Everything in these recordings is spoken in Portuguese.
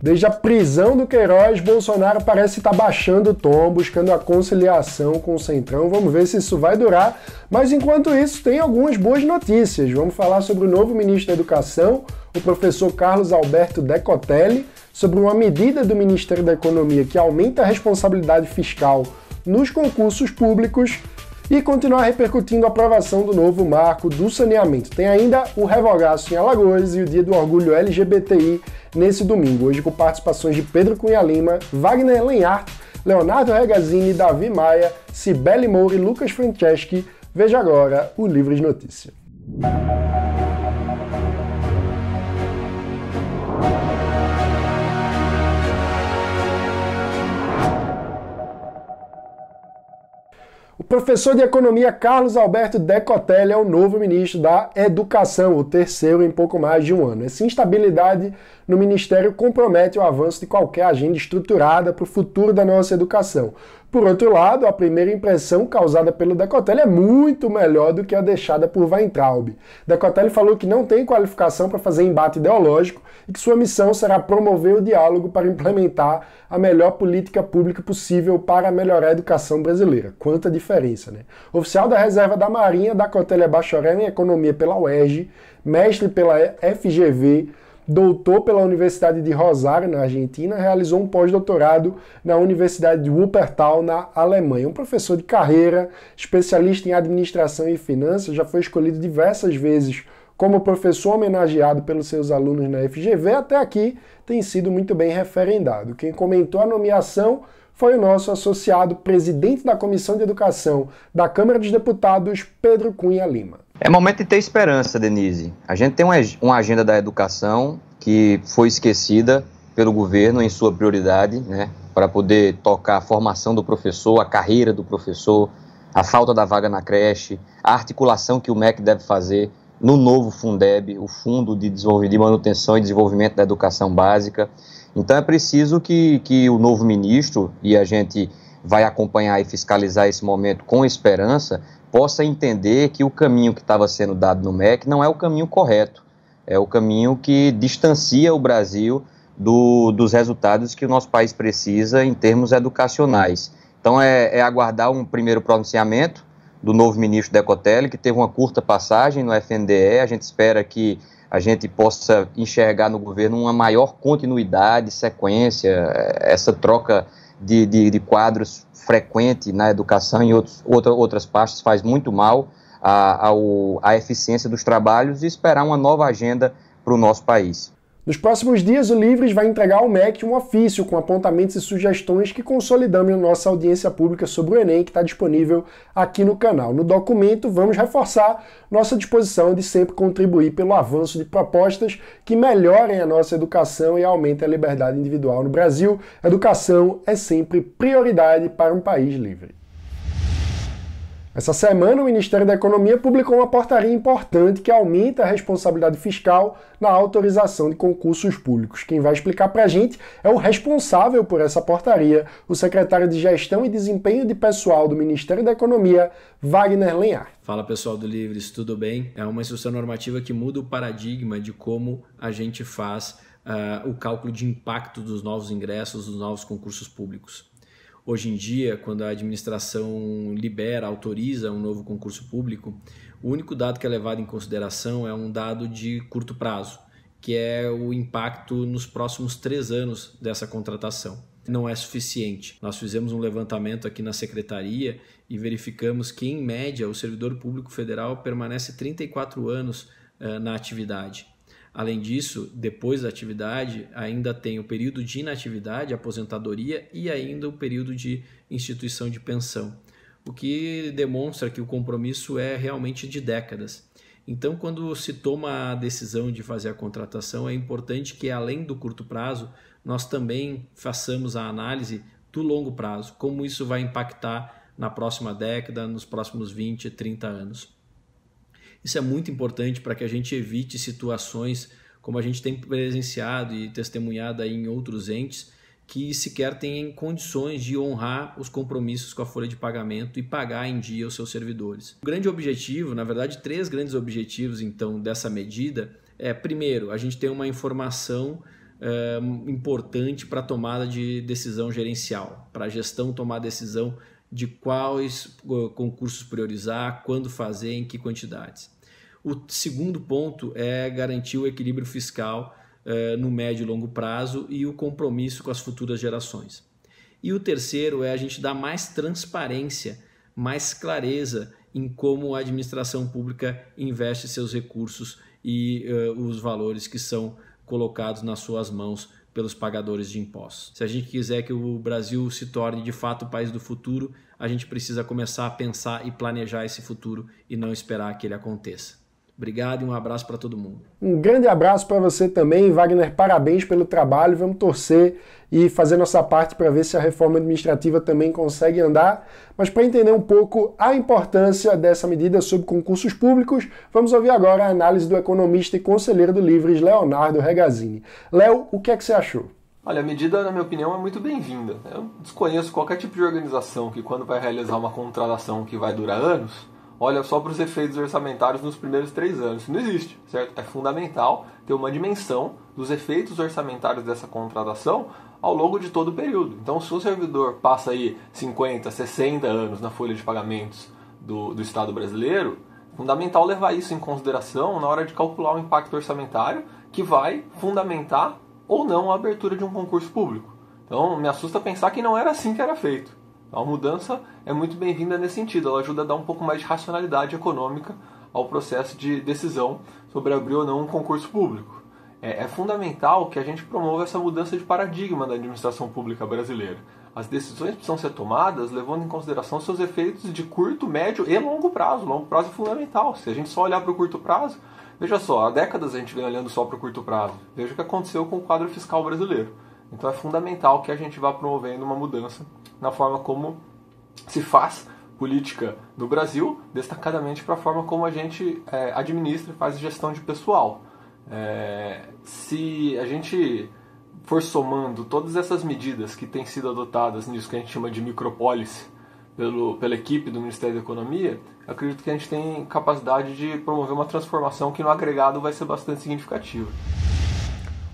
Desde a prisão do Queiroz, Bolsonaro parece estar baixando o tom, buscando a conciliação com o Centrão. Vamos ver se isso vai durar. Mas enquanto isso, tem algumas boas notícias. Vamos falar sobre o novo ministro da Educação, o professor Carlos Alberto Decotelli, sobre uma medida do Ministério da Economia que aumenta a responsabilidade fiscal nos concursos públicos e continuar repercutindo a aprovação do novo marco do saneamento. Tem ainda o Revogaço em Alagoas e o Dia do Orgulho LGBTI nesse domingo, hoje com participações de Pedro Cunha Lima, Wagner Lenhart, Leonardo Regazzini, Davi Maia, Cibele Moura e Lucas Franceschi. Veja agora o Livro de O professor de economia Carlos Alberto Decotelli é o novo ministro da Educação, o terceiro em pouco mais de um ano. Essa instabilidade no ministério compromete o avanço de qualquer agenda estruturada para o futuro da nossa educação. Por outro lado, a primeira impressão causada pelo Decotelli é muito melhor do que a deixada por Weintraub. Decotelli falou que não tem qualificação para fazer embate ideológico e que sua missão será promover o diálogo para implementar a melhor política pública possível para melhorar a educação brasileira. Quanta diferença, né? Oficial da Reserva da Marinha, Decotelli é bacharel em Economia pela UERJ, mestre pela FGV, doutor pela Universidade de Rosário, na Argentina, realizou um pós-doutorado na Universidade de Wuppertal, na Alemanha. Um professor de carreira, especialista em administração e finanças, já foi escolhido diversas vezes como professor homenageado pelos seus alunos na FGV, até aqui tem sido muito bem referendado. Quem comentou a nomeação foi o nosso associado presidente da Comissão de Educação da Câmara dos Deputados, Pedro Cunha Lima. É momento de ter esperança, Denise. A gente tem uma, agenda da educação que foi esquecida pelo governo em sua prioridade, né, para poder tocar a formação do professor, a carreira do professor, a falta da vaga na creche, a articulação que o MEC deve fazer no novo Fundeb, o Fundo de, de Manutenção e Desenvolvimento da Educação Básica. Então é preciso que, que o novo ministro, e a gente vai acompanhar e fiscalizar esse momento com esperança, possa entender que o caminho que estava sendo dado no MEC não é o caminho correto, é o caminho que distancia o Brasil do, dos resultados que o nosso país precisa em termos educacionais. Então é, é aguardar um primeiro pronunciamento do novo ministro Decotelli, que teve uma curta passagem no FNDE, a gente espera que a gente possa enxergar no governo uma maior continuidade, sequência, essa troca de, de, de quadros frequente na educação e outros, outra, outras partes faz muito mal à, à eficiência dos trabalhos e esperar uma nova agenda para o nosso país. Nos próximos dias, o Livres vai entregar ao MEC um ofício com apontamentos e sugestões que consolidamos nossa audiência pública sobre o Enem, que está disponível aqui no canal. No documento, vamos reforçar nossa disposição de sempre contribuir pelo avanço de propostas que melhorem a nossa educação e aumentem a liberdade individual no Brasil. Educação é sempre prioridade para um país livre. Essa semana, o Ministério da Economia publicou uma portaria importante que aumenta a responsabilidade fiscal na autorização de concursos públicos. Quem vai explicar para a gente é o responsável por essa portaria, o secretário de Gestão e Desempenho de Pessoal do Ministério da Economia, Wagner Lenhar. Fala pessoal do Livres, tudo bem? É uma instrução normativa que muda o paradigma de como a gente faz Uh, o cálculo de impacto dos novos ingressos, dos novos concursos públicos. Hoje em dia, quando a administração libera, autoriza um novo concurso público, o único dado que é levado em consideração é um dado de curto prazo, que é o impacto nos próximos três anos dessa contratação. Não é suficiente. Nós fizemos um levantamento aqui na secretaria e verificamos que, em média, o servidor público federal permanece 34 anos eh, na atividade. Além disso, depois da atividade, ainda tem o período de inatividade, aposentadoria e ainda o período de instituição de pensão, o que demonstra que o compromisso é realmente de décadas. Então, quando se toma a decisão de fazer a contratação, é importante que, além do curto prazo, nós também façamos a análise do longo prazo, como isso vai impactar na próxima década, nos próximos 20, 30 anos. Isso é muito importante para que a gente evite situações como a gente tem presenciado e testemunhado aí em outros entes que sequer têm condições de honrar os compromissos com a folha de pagamento e pagar em dia os seus servidores. O grande objetivo, na verdade, três grandes objetivos então dessa medida é, primeiro, a gente tem uma informação é, importante para tomada de decisão gerencial, para a gestão tomar decisão de quais concursos priorizar, quando fazer, em que quantidades. O segundo ponto é garantir o equilíbrio fiscal eh, no médio e longo prazo e o compromisso com as futuras gerações. E o terceiro é a gente dar mais transparência, mais clareza em como a administração pública investe seus recursos e eh, os valores que são colocados nas suas mãos pelos pagadores de impostos. Se a gente quiser que o Brasil se torne de fato o país do futuro, a gente precisa começar a pensar e planejar esse futuro e não esperar que ele aconteça. Obrigado e um abraço para todo mundo. Um grande abraço para você também, Wagner. Parabéns pelo trabalho. Vamos torcer e fazer nossa parte para ver se a reforma administrativa também consegue andar. Mas para entender um pouco a importância dessa medida sobre concursos públicos, vamos ouvir agora a análise do economista e conselheiro do Livres, Leonardo Regazini. Léo, o que é que você achou? Olha, a medida, na minha opinião, é muito bem-vinda. Eu desconheço qualquer tipo de organização que, quando vai realizar uma contratação que vai durar anos, olha só para os efeitos orçamentários nos primeiros três anos. Isso não existe, certo? É fundamental ter uma dimensão dos efeitos orçamentários dessa contratação ao longo de todo o período. Então, se o servidor passa aí 50, 60 anos na folha de pagamentos do, do Estado brasileiro, é fundamental levar isso em consideração na hora de calcular o impacto orçamentário que vai fundamentar ou não a abertura de um concurso público. Então, me assusta pensar que não era assim que era feito. A mudança é muito bem-vinda nesse sentido, ela ajuda a dar um pouco mais de racionalidade econômica ao processo de decisão sobre abrir ou não um concurso público. É, é, fundamental que a gente promova essa mudança de paradigma da administração pública brasileira. As decisões precisam ser tomadas levando em consideração seus efeitos de curto, médio e longo prazo. Longo prazo é fundamental. Se a gente só olhar para o curto prazo, veja só, há décadas a gente vem olhando só para o curto prazo. Veja o que aconteceu com o quadro fiscal brasileiro. Então é fundamental que a gente vá promovendo uma mudança na forma como se faz política no Brasil, destacadamente para a forma como a gente é, administra e faz gestão de pessoal. É, se a gente for somando todas essas medidas que têm sido adotadas nisso que a gente chama de micropolis, pelo, pela equipe do Ministério da Economia, acredito que a gente tem capacidade de promover uma transformação que no agregado vai ser bastante significativa.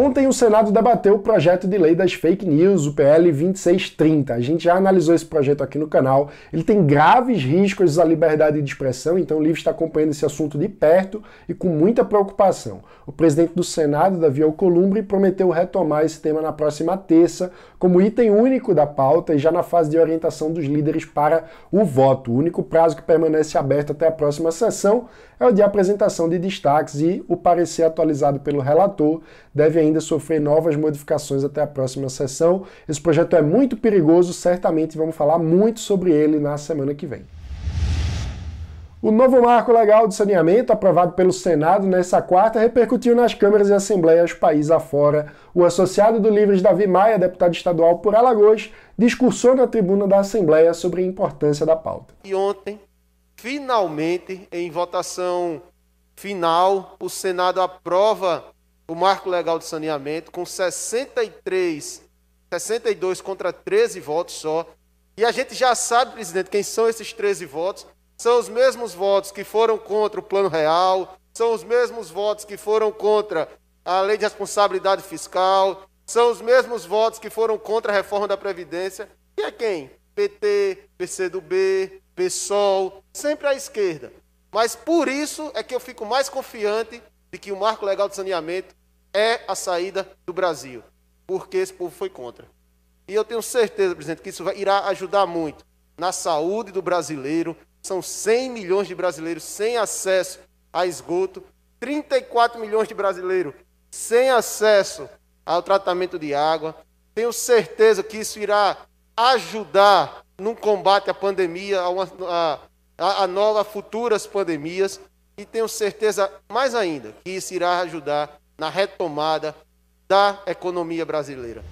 Ontem o Senado debateu o projeto de lei das fake news, o PL 2630. A gente já analisou esse projeto aqui no canal. Ele tem graves riscos à liberdade de expressão, então o livro está acompanhando esse assunto de perto e com muita preocupação. O presidente do Senado, Davi Alcolumbre, prometeu retomar esse tema na próxima terça, como item único da pauta e já na fase de orientação dos líderes para o voto. O único prazo que permanece aberto até a próxima sessão é o de apresentação de destaques e o parecer atualizado pelo relator deve ainda sofrer novas modificações até a próxima sessão. Esse projeto é muito perigoso, certamente vamos falar muito sobre ele na semana que vem. O novo marco legal de saneamento, aprovado pelo Senado nessa quarta, repercutiu nas câmaras e assembleias país afora. O associado do Livres Davi Maia, deputado estadual por Alagoas, discursou na tribuna da Assembleia sobre a importância da pauta. E ontem, finalmente, em votação final, o Senado aprova o marco legal de saneamento, com 63, 62 contra 13 votos só. E a gente já sabe, presidente, quem são esses 13 votos. São os mesmos votos que foram contra o Plano Real, são os mesmos votos que foram contra a Lei de Responsabilidade Fiscal, são os mesmos votos que foram contra a reforma da Previdência. E é quem? PT, PCdoB, PSOL, sempre à esquerda. Mas por isso é que eu fico mais confiante de que o marco legal de saneamento é a saída do Brasil, porque esse povo foi contra. E eu tenho certeza, presidente, que isso vai, irá ajudar muito na saúde do brasileiro. São 100 milhões de brasileiros sem acesso a esgoto, 34 milhões de brasileiros sem acesso ao tratamento de água. Tenho certeza que isso irá ajudar no combate à pandemia, a, uma, a, a futuras pandemias. E tenho certeza, mais ainda, que isso irá ajudar na retomada da economia brasileira.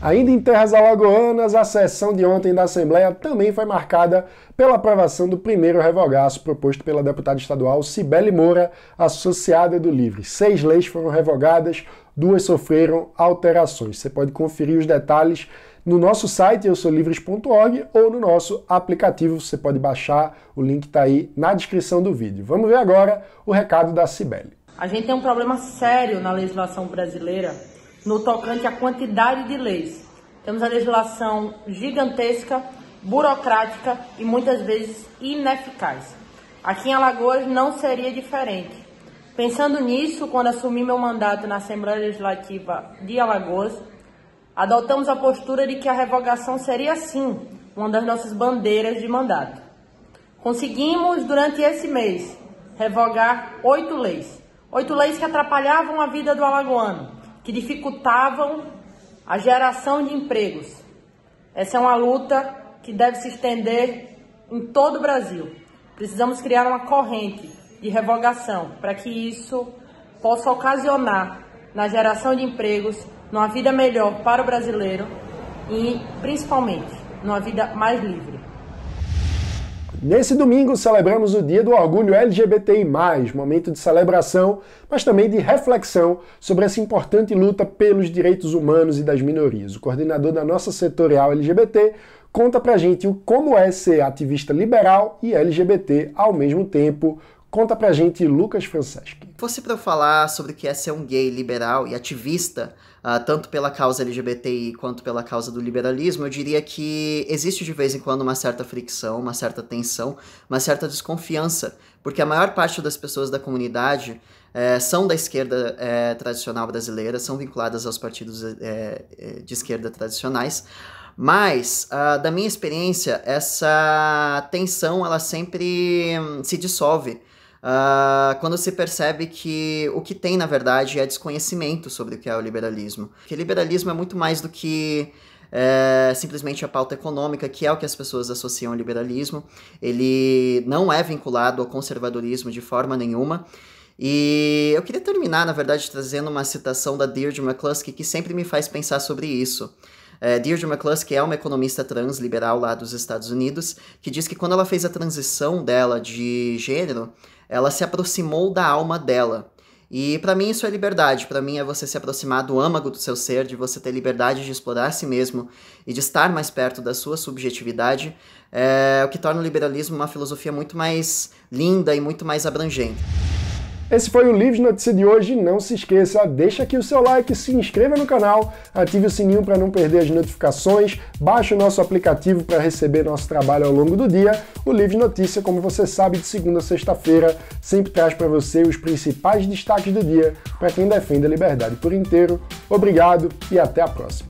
Ainda em terras alagoanas, a sessão de ontem da Assembleia também foi marcada pela aprovação do primeiro revogaço proposto pela deputada estadual Cibele Moura, associada do Livre. Seis leis foram revogadas, duas sofreram alterações. Você pode conferir os detalhes no nosso site eusolivres.org ou no nosso aplicativo. Você pode baixar, o link está aí na descrição do vídeo. Vamos ver agora o recado da Cibele. A gente tem um problema sério na legislação brasileira no tocante à quantidade de leis. Temos a legislação gigantesca, burocrática e muitas vezes ineficaz. Aqui em Alagoas não seria diferente. Pensando nisso, quando assumi meu mandato na Assembleia Legislativa de Alagoas, adotamos a postura de que a revogação seria sim uma das nossas bandeiras de mandato. Conseguimos, durante esse mês, revogar oito leis Oito leis que atrapalhavam a vida do alagoano, que dificultavam a geração de empregos. Essa é uma luta que deve se estender em todo o Brasil. Precisamos criar uma corrente de revogação para que isso possa ocasionar na geração de empregos, numa vida melhor para o brasileiro e, principalmente, numa vida mais livre. Nesse domingo celebramos o Dia do Orgulho LGBTI, momento de celebração, mas também de reflexão sobre essa importante luta pelos direitos humanos e das minorias. O coordenador da nossa setorial LGBT conta pra gente o como é ser ativista liberal e LGBT ao mesmo tempo. Conta pra gente, Lucas Franceschi. Fosse pra eu falar sobre o que é ser um gay liberal e ativista, uh, tanto pela causa LGBTI quanto pela causa do liberalismo, eu diria que existe de vez em quando uma certa fricção, uma certa tensão, uma certa desconfiança, porque a maior parte das pessoas da comunidade é, são da esquerda é, tradicional brasileira, são vinculadas aos partidos é, de esquerda tradicionais. Mas, uh, da minha experiência, essa tensão ela sempre hum, se dissolve uh, quando se percebe que o que tem, na verdade, é desconhecimento sobre o que é o liberalismo. Porque liberalismo é muito mais do que é, simplesmente a pauta econômica, que é o que as pessoas associam ao liberalismo. Ele não é vinculado ao conservadorismo de forma nenhuma. E eu queria terminar, na verdade, trazendo uma citação da Deirdre McCluskey, que sempre me faz pensar sobre isso. É, Deirdre McCluskey é uma economista trans liberal lá dos Estados Unidos, que diz que quando ela fez a transição dela de gênero, ela se aproximou da alma dela. E para mim isso é liberdade, para mim é você se aproximar do âmago do seu ser, de você ter liberdade de explorar a si mesmo e de estar mais perto da sua subjetividade, é, o que torna o liberalismo uma filosofia muito mais linda e muito mais abrangente. Esse foi o Livre Notícia de hoje. Não se esqueça, deixa aqui o seu like, se inscreva no canal, ative o sininho para não perder as notificações, baixe o nosso aplicativo para receber nosso trabalho ao longo do dia. O Livre Notícia, como você sabe, de segunda a sexta-feira, sempre traz para você os principais destaques do dia para quem defende a liberdade por inteiro. Obrigado e até a próxima.